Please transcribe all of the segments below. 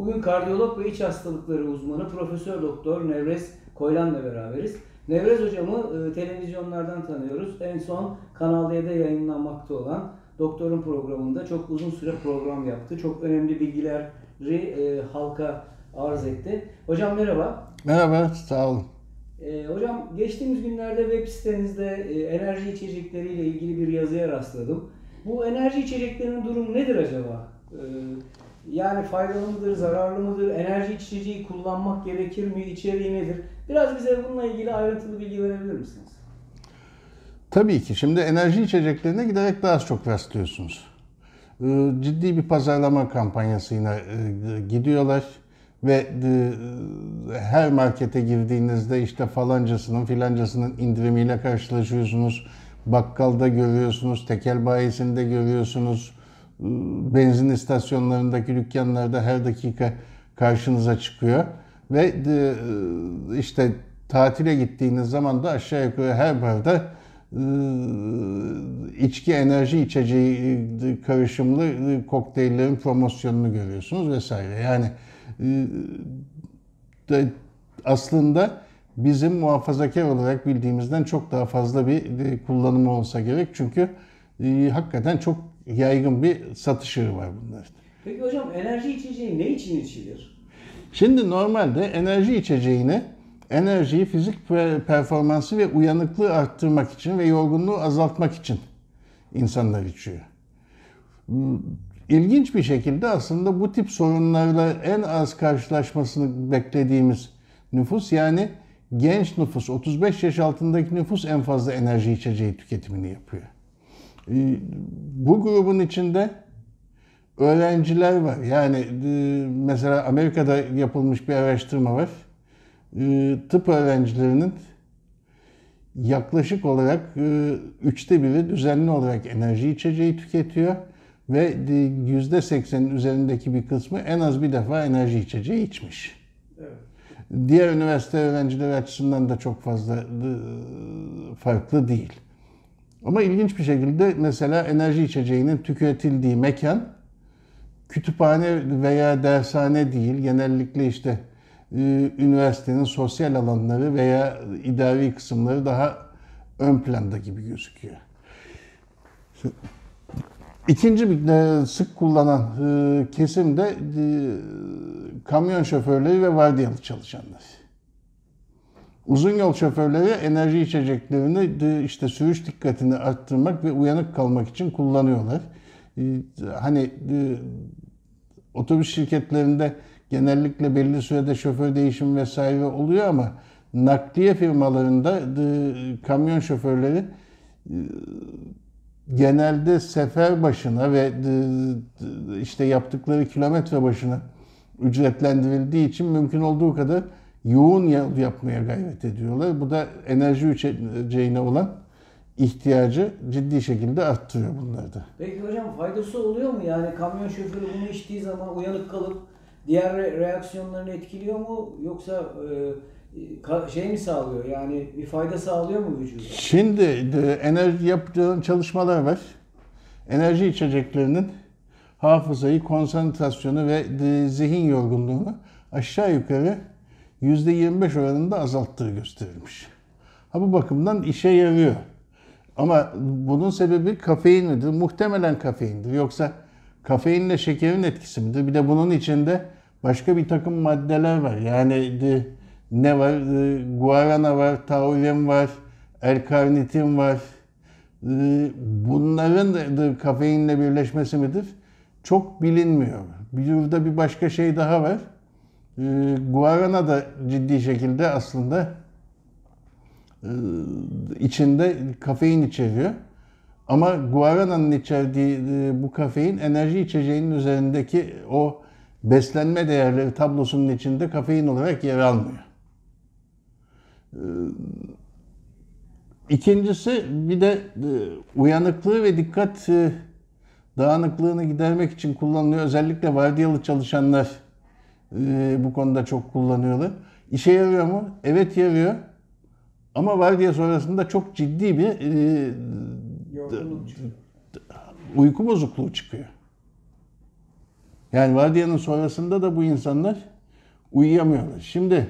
Bugün kardiyolog ve iç hastalıkları uzmanı Profesör Doktor Nevres Koylan'la beraberiz. Nevres hocamı e, televizyonlardan tanıyoruz. En son Kanal D'de yayınlanmakta olan doktorun programında çok uzun süre program yaptı. Çok önemli bilgileri e, halka arz etti. Hocam merhaba. Merhaba, sağ olun. E, hocam geçtiğimiz günlerde web sitenizde e, enerji içecekleriyle ilgili bir yazıya rastladım. Bu enerji içeceklerinin durumu nedir acaba? E, yani faydalı mıdır, zararlı mıdır, enerji içeceği kullanmak gerekir mi, içeriği nedir? Biraz bize bununla ilgili ayrıntılı bilgi verebilir misiniz? Tabii ki. Şimdi enerji içeceklerine giderek daha az çok rastlıyorsunuz. Ee, ciddi bir pazarlama kampanyasına e, gidiyorlar ve e, her markete girdiğinizde işte falancasının filancasının indirimiyle karşılaşıyorsunuz. Bakkalda görüyorsunuz, tekel bayisinde görüyorsunuz benzin istasyonlarındaki dükkanlarda her dakika karşınıza çıkıyor. Ve e, işte tatile gittiğiniz zaman da aşağı yukarı her barda e, içki enerji içeceği e, karışımlı kokteyllerin promosyonunu görüyorsunuz vesaire. Yani aslında bizim muhafazakar olarak bildiğimizden çok daha fazla bir kullanımı olsa gerek. Çünkü hakikaten çok yaygın bir satışları var bunlar. Peki hocam enerji içeceği ne için içilir? Şimdi normalde enerji içeceğini enerjiyi fizik performansı ve uyanıklığı arttırmak için ve yorgunluğu azaltmak için insanlar içiyor. Hmm, ilginç bir şekilde aslında bu tip sorunlarla en az karşılaşmasını beklediğimiz nüfus yani genç nüfus 35 yaş altındaki nüfus en fazla enerji içeceği tüketimini yapıyor. Ee, bu grubun içinde öğrenciler var. Yani e, mesela Amerika'da yapılmış bir araştırma var. E, tıp öğrencilerinin yaklaşık olarak e, üçte biri düzenli olarak enerji içeceği tüketiyor ve yüzde seksenin üzerindeki bir kısmı en az bir defa enerji içeceği içmiş. Evet. Diğer üniversite öğrencileri açısından da çok fazla farklı değil. Ama ilginç bir şekilde mesela enerji içeceğinin tüketildiği mekan kütüphane veya dershane değil. Genellikle işte e, üniversitenin sosyal alanları veya idari kısımları daha ön planda gibi gözüküyor. İkinci bir e, sık kullanan e, kesim de kamyon şoförleri ve vardiyalı çalışanlar. Uzun yol şoförleri enerji içeceklerini işte sürüş dikkatini arttırmak ve uyanık kalmak için kullanıyorlar. Ee, hani e, otobüs şirketlerinde genellikle belli sürede şoför değişimi vesaire oluyor ama nakliye firmalarında e, kamyon şoförleri e, genelde sefer başına ve işte yaptıkları kilometre başına ücretlendirildiği için mümkün olduğu kadar yoğun yapmaya gayret ediyorlar. Bu da enerji içeceğine olan ihtiyacı ciddi şekilde arttırıyor bunlarda. Peki hocam faydası oluyor mu? Yani kamyon şoförü bunu içtiği zaman uyanık kalıp diğer reaksiyonlarını etkiliyor mu? Yoksa e, şey mi sağlıyor? Yani bir fayda sağlıyor mu vücuda? Şimdi e, enerji yaptığım çalışmalar var. Enerji içeceklerinin hafızayı, konsantrasyonu ve e, zihin yorgunluğunu aşağı yukarı %25 oranında azalttığı gösterilmiş. Ha bu bakımdan işe yarıyor. Ama bunun sebebi kafein midir? Muhtemelen kafeindir. Yoksa kafeinle şekerin etkisi midir? Bir de bunun içinde başka bir takım maddeler var. Yani de, ne var? E, guarana var, taurin var, L-karnitin var. E, bunların da, kafeinle birleşmesi midir? Çok bilinmiyor. Burada bir başka şey daha var e, Guarana da ciddi şekilde aslında e, içinde kafein içeriyor. Ama guarana'nın içerdiği e, bu kafein enerji içeceğinin üzerindeki o beslenme değerleri tablosunun içinde kafein olarak yer almıyor. Ee, ikincisi bir de e, uyanıklığı ve dikkat e, dağınıklığını gidermek için kullanılıyor. Özellikle vardiyalı çalışanlar ee, bu konuda çok kullanıyordu. İşe yarıyor mu? Evet yarıyor. Ama vardiya sonrasında çok ciddi bir e, çıkıyor. uyku bozukluğu çıkıyor. Yani vardiyanın sonrasında da bu insanlar uyuyamıyorlar. Şimdi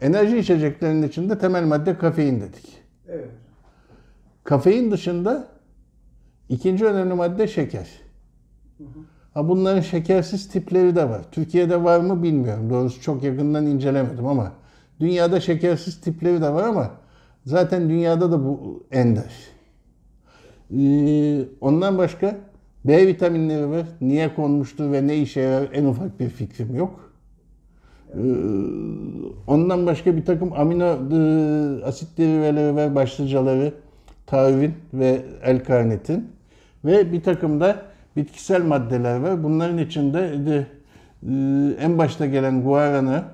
enerji içeceklerinin içinde temel madde kafein dedik. Evet. Kafein dışında ikinci önemli madde şeker. Hı hı. Ha bunların şekersiz tipleri de var. Türkiye'de var mı bilmiyorum. Doğrusu çok yakından incelemedim ama dünyada şekersiz tipleri de var ama zaten dünyada da bu ender. Ee, ondan başka B vitaminleri var. Niye konmuştu ve ne işe yarar en ufak bir fikrim yok. Ee, ondan başka bir takım amino e, asit deriveleri var, başlıcaları, tavin ve L-karnitin ve bir takım da bitkisel maddeler var. Bunların içinde e, e, en başta gelen guarana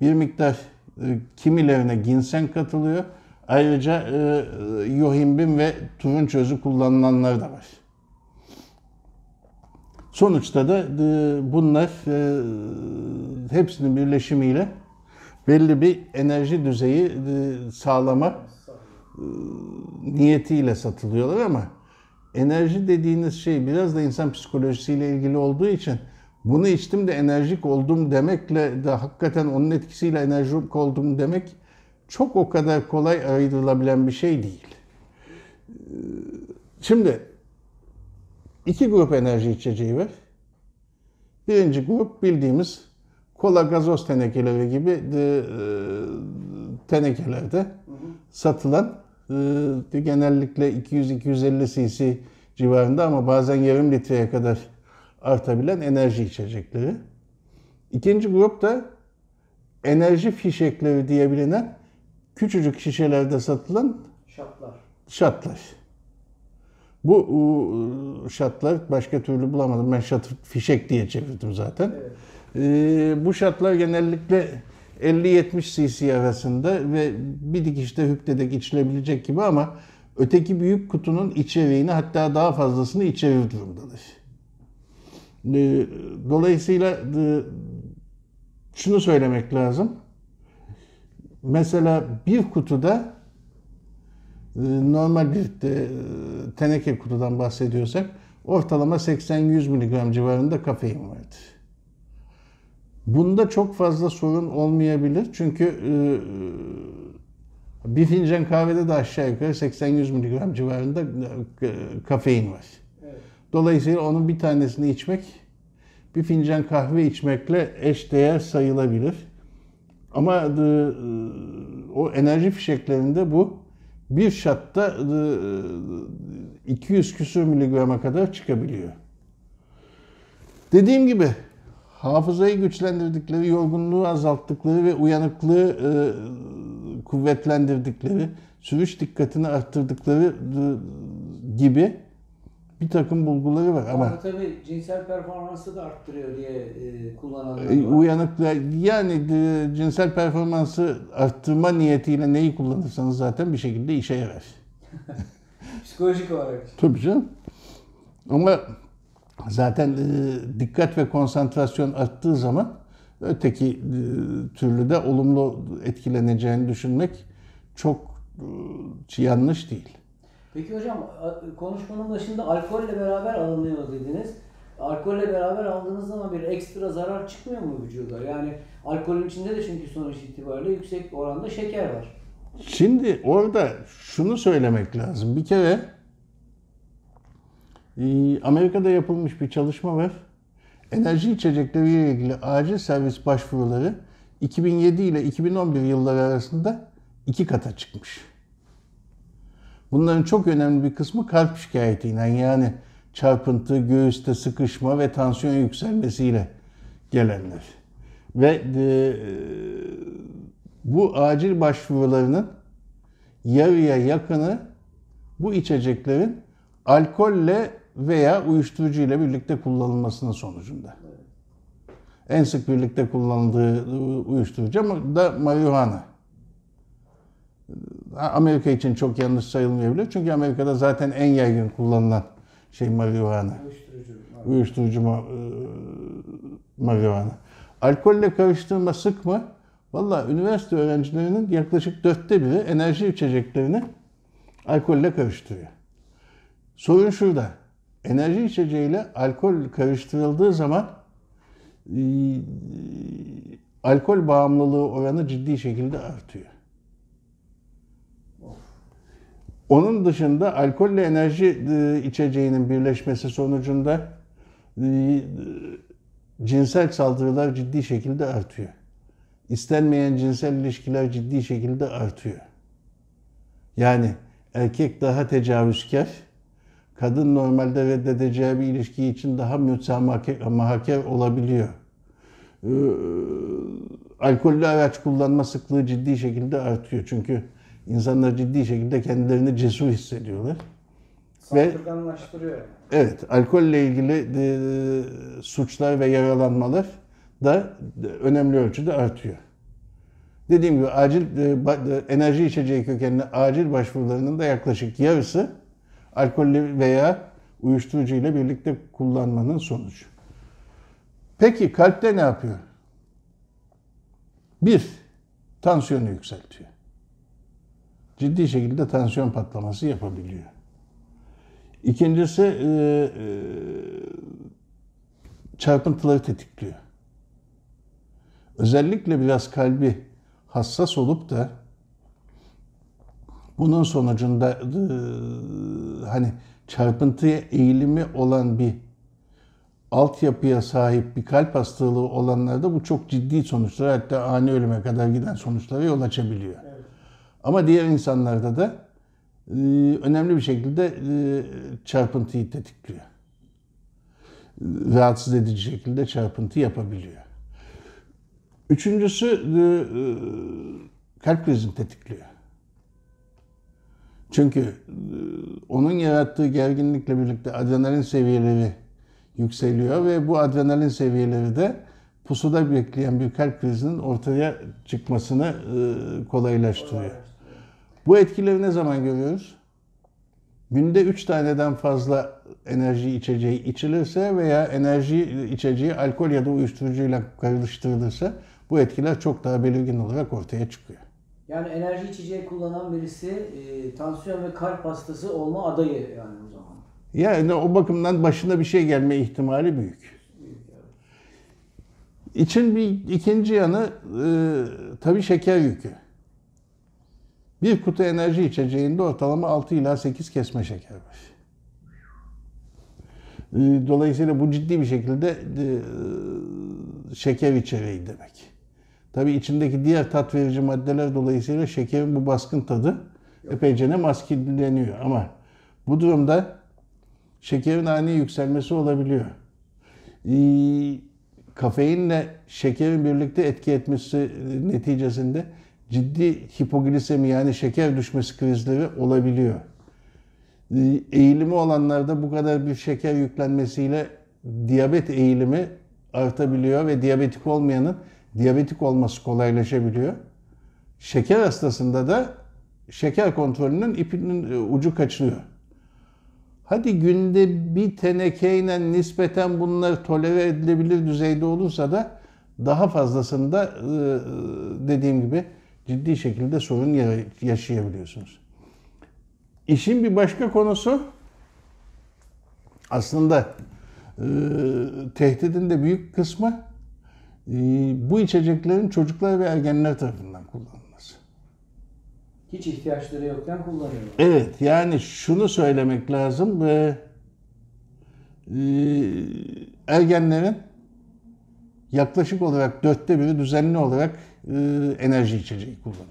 bir miktar e, kimilerine ginsen katılıyor. Ayrıca yohimbin ve turun çözü kullanılanlar da var. Sonuçta da bunlar hepsinin birleşimiyle belli bir enerji düzeyi e, sağlama niyetiyle satılıyorlar ama enerji dediğiniz şey biraz da insan psikolojisiyle ilgili olduğu için bunu içtim de enerjik oldum demekle de hakikaten onun etkisiyle enerjik oldum demek çok o kadar kolay ayrılabilen bir şey değil. Ee, şimdi iki grup enerji içeceği var. Birinci grup bildiğimiz kola gazoz tenekeleri gibi de, e, tenekelerde satılan ee, genellikle 200-250 cc civarında ama bazen yarım litreye kadar artabilen enerji içecekleri. İkinci grup da enerji fişekleri diye bilinen küçücük şişelerde satılan şatlar. Şatlar. Bu şatlar başka türlü bulamadım. Ben şat fişek diye çevirdim zaten. Evet. Ee, bu şatlar genellikle 50-70 cc arasında ve bir dikişte hüpte içilebilecek gibi ama öteki büyük kutunun içeriğini hatta daha fazlasını içerir durumdadır. Ee, dolayısıyla e, şunu söylemek lazım. Mesela bir kutuda e, normal bir e, teneke kutudan bahsediyorsak ortalama 80-100 mg civarında kafein vardır. Bunda çok fazla sorun olmayabilir. Çünkü e, bir fincan kahvede de aşağı yukarı 80-100 mg civarında e, kafein var. Dolayısıyla onun bir tanesini içmek bir fincan kahve içmekle eşdeğer sayılabilir. Ama e, o enerji fişeklerinde bu bir şatta 200 e, küsür miligrama kadar çıkabiliyor. Dediğim gibi hafızayı güçlendirdikleri, yorgunluğu azalttıkları ve uyanıklığı e, kuvvetlendirdikleri, sürüş dikkatini arttırdıkları e, gibi bir takım bulguları var ama. Ama tabii cinsel performansı da arttırıyor diye e, kullananlar e, var. Uyanıklığa, yani e, cinsel performansı arttırma niyetiyle neyi kullanırsanız zaten bir şekilde işe yarar. Psikolojik olarak. Tabii canım. Ama Zaten e, dikkat ve konsantrasyon arttığı zaman öteki e, türlü de olumlu etkileneceğini düşünmek çok e, yanlış değil. Peki hocam konuşmanın başında alkolle beraber alınıyor dediniz. Alkolle beraber aldığınız zaman bir ekstra zarar çıkmıyor mu vücuda? Yani alkolün içinde de çünkü sonuç itibariyle yüksek oranda şeker var. Şimdi orada şunu söylemek lazım. Bir kere ee, Amerika'da yapılmış bir çalışma var. Enerji içecekleriyle ilgili acil servis başvuruları 2007 ile 2011 yılları arasında iki kata çıkmış. Bunların çok önemli bir kısmı kalp şikayetiyle yani çarpıntı, göğüste sıkışma ve tansiyon yükselmesiyle gelenler. Ve e, bu acil başvurularının yarıya yakını bu içeceklerin alkolle veya uyuşturucu ile birlikte kullanılmasının sonucunda. En sık birlikte kullanıldığı uyuşturucu da marihuana. Amerika için çok yanlış sayılmayabilir. Çünkü Amerika'da zaten en yaygın kullanılan şey marihuana. Uyuşturucu. Uyuşturucu e, marihuana. Alkolle karıştırma sık mı? Valla üniversite öğrencilerinin yaklaşık dörtte biri enerji içeceklerini alkolle karıştırıyor. Sorun şurada enerji içeceğiyle alkol karıştırıldığı zaman e, alkol bağımlılığı oranı ciddi şekilde artıyor. Onun dışında alkolle enerji e, içeceğinin birleşmesi sonucunda e, cinsel saldırılar ciddi şekilde artıyor. İstenmeyen cinsel ilişkiler ciddi şekilde artıyor. Yani erkek daha tecavüzkar, kadın normalde reddedeceği bir ilişki için daha müsamahake olabiliyor. E, alkollü araç kullanma sıklığı ciddi şekilde artıyor. Çünkü insanlar ciddi şekilde kendilerini cesur hissediyorlar. Saldırganlaştırıyor. Ve, evet, alkolle ilgili e, suçlar ve yaralanmalar da önemli ölçüde artıyor. Dediğim gibi acil e, e enerji içeceği kökenli acil başvurularının da yaklaşık yarısı alkollü veya uyuşturucu ile birlikte kullanmanın sonucu. Peki kalpte ne yapıyor? Bir, tansiyonu yükseltiyor. Ciddi şekilde tansiyon patlaması yapabiliyor. İkincisi e, e, çarpıntıları tetikliyor. Özellikle biraz kalbi hassas olup da bunun sonucunda e, hani çarpıntıya eğilimi olan bir altyapıya sahip bir kalp hastalığı olanlarda bu çok ciddi sonuçlar hatta ani ölüme kadar giden sonuçlara yol açabiliyor. Evet. Ama diğer insanlarda da e, önemli bir şekilde e, çarpıntıyı tetikliyor. Rahatsız edici şekilde çarpıntı yapabiliyor. Üçüncüsü e, kalp krizini tetikliyor. Çünkü e, onun yarattığı gerginlikle birlikte adrenalin seviyeleri yükseliyor ve bu adrenalin seviyeleri de pusuda bekleyen bir kalp krizinin ortaya çıkmasını e, kolaylaştırıyor. Bu etkileri ne zaman görüyoruz? Günde 3 taneden fazla enerji içeceği içilirse veya enerji içeceği alkol ya da uyuşturucuyla karıştırılırsa bu etkiler çok daha belirgin olarak ortaya çıkıyor. Yani enerji içeceği kullanan birisi e, tansiyon ve kalp hastası olma adayı yani o zaman. Yani o bakımdan başına bir şey gelme ihtimali büyük. İçin bir ikinci yanı e, tabii şeker yükü. Bir kutu enerji içeceğinde ortalama 6 ila 8 kesme şeker var. E, dolayısıyla bu ciddi bir şekilde e, şeker içeriği demek. Tabii içindeki diğer tat verici maddeler dolayısıyla şekerin bu baskın tadı epeyce ne maskilleniyor ama bu durumda şekerin ani yükselmesi olabiliyor. Ee, kafeinle şekerin birlikte etki etmesi neticesinde ciddi hipoglisemi yani şeker düşmesi krizleri olabiliyor. Ee, eğilimi olanlarda bu kadar bir şeker yüklenmesiyle diyabet eğilimi artabiliyor ve diyabetik olmayanın diyabetik olması kolaylaşabiliyor. Şeker hastasında da şeker kontrolünün ipinin e, ucu kaçılıyor. Hadi günde bir tenekeyle nispeten bunlar tolere edilebilir düzeyde olursa da daha fazlasında e, e, dediğim gibi ciddi şekilde sorun yaşayabiliyorsunuz. İşin bir başka konusu aslında tehdidin de büyük kısmı ee, bu içeceklerin çocuklar ve ergenler tarafından kullanılması. Hiç ihtiyaçları yokken kullanıyorlar. Evet yani şunu söylemek lazım ve e, ergenlerin yaklaşık olarak dörtte biri düzenli olarak e, enerji içeceği kullanıyor.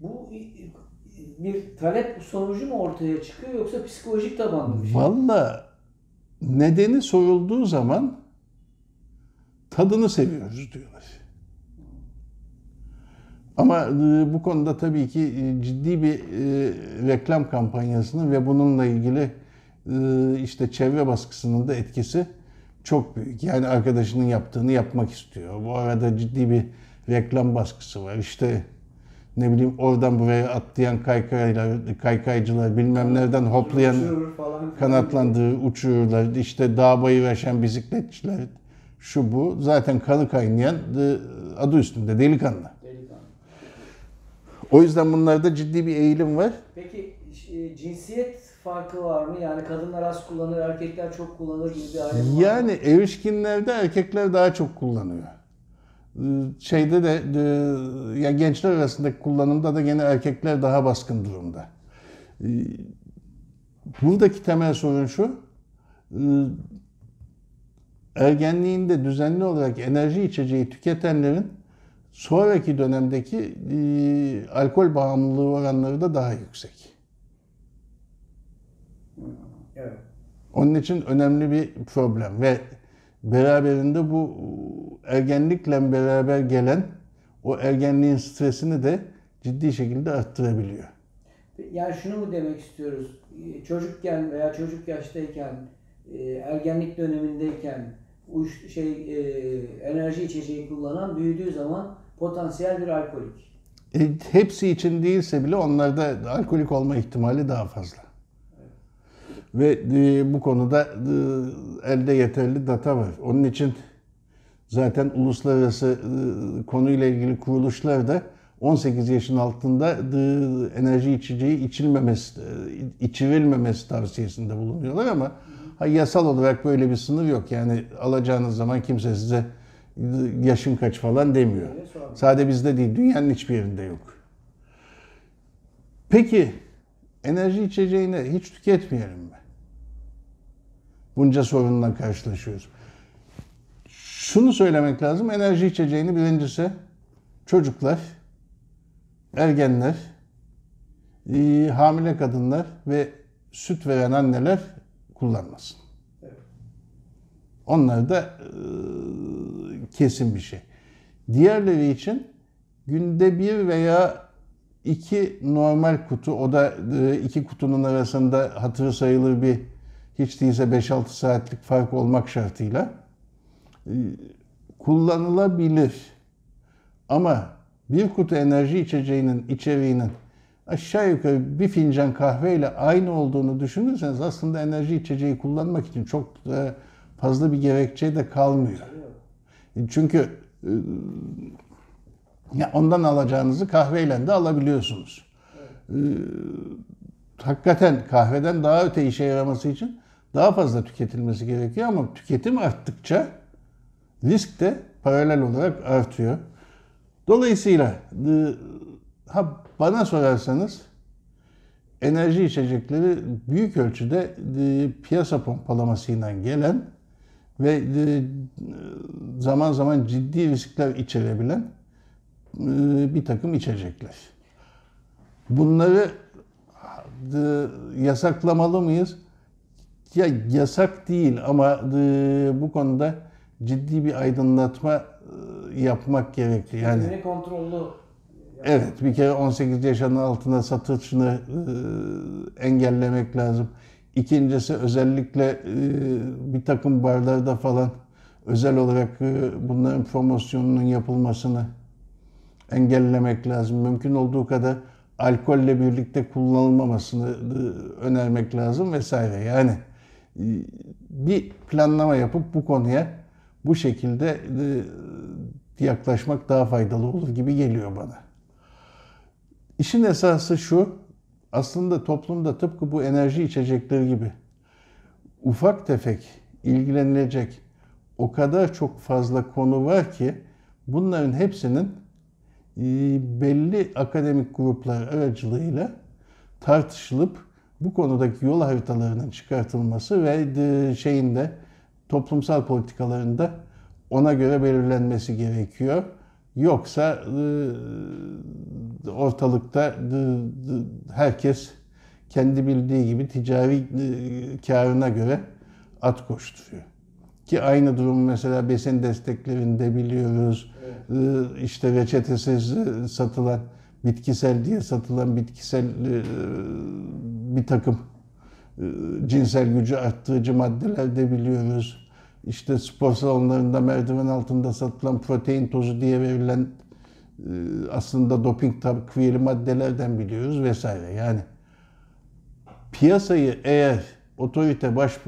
Bu bir talep sonucu mu ortaya çıkıyor yoksa psikolojik tabanlı bir şey? Valla nedeni sorulduğu zaman tadını seviyoruz diyorlar. Ama e, bu konuda tabii ki e, ciddi bir e, reklam kampanyasının ve bununla ilgili işte çevre baskısının da etkisi çok büyük. Yani arkadaşının yaptığını yapmak istiyor. Bu arada ciddi bir reklam baskısı var. İşte ne bileyim oradan buraya atlayan kaykaylar, kaykaycılar bilmem nereden hoplayan kanatlandığı uçuyorlar. İşte dağ bayı veşen bisikletçiler şu bu zaten kanı kaynayan e, adı üstünde delikanlı. Delikanlı. O yüzden bunlarda ciddi bir eğilim var. Peki e, cinsiyet farkı var mı? Yani kadınlar az kullanır, erkekler çok kullanır gibi bir ayrım yani var Yani erişkinlerde erkekler daha çok kullanıyor. E, şeyde de ya gençler arasındaki kullanımda da gene erkekler daha baskın durumda. Buradaki temel sorun şu ergenliğinde düzenli olarak enerji içeceği tüketenlerin sonraki dönemdeki e, alkol bağımlılığı oranları da daha yüksek. Evet. Onun için önemli bir problem ve beraberinde bu ergenlikle beraber gelen o ergenliğin stresini de ciddi şekilde arttırabiliyor. Yani şunu mu demek istiyoruz? Çocukken veya çocuk yaştayken, e, ergenlik dönemindeyken uç, şey e, enerji içeceği kullanan büyüdüğü zaman potansiyel bir alkolik. E, hepsi için değilse bile onlarda alkolik olma ihtimali daha fazla. Ve e, bu konuda e, elde yeterli data var. Onun için zaten uluslararası e, konuyla ilgili kuruluşlar da 18 yaşın altında e, enerji içeceği içilmemesi, e, içirilmemesi tavsiyesinde bulunuyorlar ama evet Ha, yasal olarak böyle bir sınır yok. Yani alacağınız zaman kimse size yaşın kaç falan demiyor. Sadece bizde değil, dünyanın hiçbir yerinde yok. Peki enerji içeceğini hiç tüketmeyelim mi? Bunca sorunla karşılaşıyoruz. Şunu söylemek lazım, enerji içeceğini birincisi çocuklar, ergenler, e, hamile kadınlar ve süt veren anneler kullanmasın. Onlar da e, kesin bir şey. Diğerleri için günde bir veya iki normal kutu, o da e, iki kutunun arasında hatırı sayılır bir hiç değilse 5-6 saatlik fark olmak şartıyla e, kullanılabilir. Ama bir kutu enerji içeceğinin içeriğinin aşağı yukarı bir fincan kahveyle aynı olduğunu düşünürseniz aslında enerji içeceği kullanmak için çok fazla bir gerekçe de kalmıyor. Çünkü e, ya ondan alacağınızı kahveyle de alabiliyorsunuz. Evet. Hakikaten kahveden daha öte işe yaraması için daha fazla tüketilmesi gerekiyor ama tüketim arttıkça risk de paralel olarak artıyor. Dolayısıyla e, ha bana sorarsanız enerji içecekleri büyük ölçüde e, piyasa pompalamasıyla gelen ve e, zaman zaman ciddi riskler içerebilen e, bir takım içecekler. Bunları yasaklamalı mıyız? Ya yasak değil ama bu konuda ciddi bir aydınlatma yapmak gerekiyor. Yani kontrollü Evet, bir kere 18 yaşının altında satışını e, engellemek lazım. İkincisi özellikle e, bir takım barlarda falan özel olarak e, bunların promosyonunun yapılmasını engellemek lazım. Mümkün olduğu kadar alkolle birlikte kullanılmamasını e, önermek lazım vesaire. Yani e, bir planlama yapıp bu konuya bu şekilde e, yaklaşmak daha faydalı olur gibi geliyor bana. İşin esası şu, aslında toplumda tıpkı bu enerji içecekleri gibi ufak tefek ilgilenilecek o kadar çok fazla konu var ki bunların hepsinin e, belli akademik gruplar aracılığıyla tartışılıp bu konudaki yol haritalarının çıkartılması ve e, şeyinde toplumsal politikalarında ona göre belirlenmesi gerekiyor. Yoksa ıı, ortalıkta ıı, herkes kendi bildiği gibi ticari e, ıı, karına göre at koşturuyor. Ki aynı durum mesela besin desteklerinde biliyoruz. Evet. İşte reçetesiz satılan, bitkisel diye satılan bitkisel bir takım cinsel gücü arttırıcı maddeler de biliyoruz işte spor salonlarında merdiven altında satılan protein tozu diye verilen e, aslında doping takviyeli maddelerden biliyoruz vesaire. Yani piyasayı eğer otorite baş,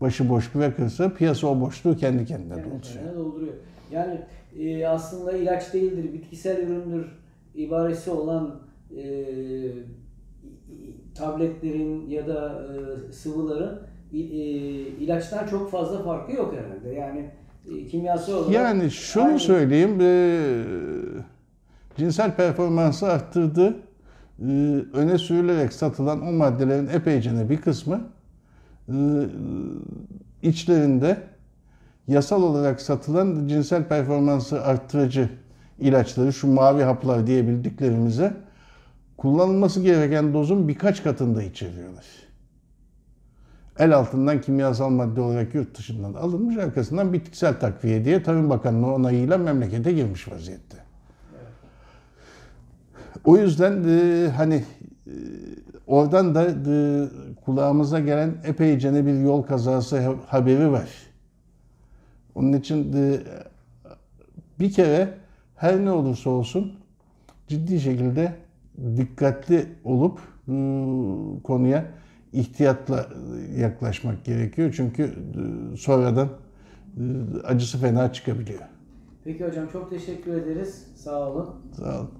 başı boş bırakırsa piyasa o boşluğu kendi kendine kendi dolduruyor. dolduruyor. Yani e, aslında ilaç değildir, bitkisel üründür ibaresi olan e, tabletlerin ya da e, sıvıların e, ilaçtan çok fazla farkı yok herhalde. Yani e, kimyasal olarak... Yani şunu aynı... söyleyeyim, e, cinsel performansı arttırdı. E, öne sürülerek satılan o maddelerin epeycene bir kısmı e, içlerinde yasal olarak satılan cinsel performansı arttırıcı ilaçları, şu mavi haplar diyebildiklerimize kullanılması gereken dozun birkaç katında içeriyorlar el altından kimyasal madde olarak yurt dışından alınmış. Arkasından bitkisel takviye diye Tarım Bakanlığı onayıyla memlekete girmiş vaziyette. O yüzden e, hani e, oradan da e, kulağımıza gelen epeyce ne bir yol kazası haberi var. Onun için e, bir kere her ne olursa olsun ciddi şekilde dikkatli olup e, konuya ihtiyatla yaklaşmak gerekiyor. Çünkü e, sonradan e, acısı fena çıkabiliyor. Peki hocam çok teşekkür ederiz. Sağ olun. Sağ olun.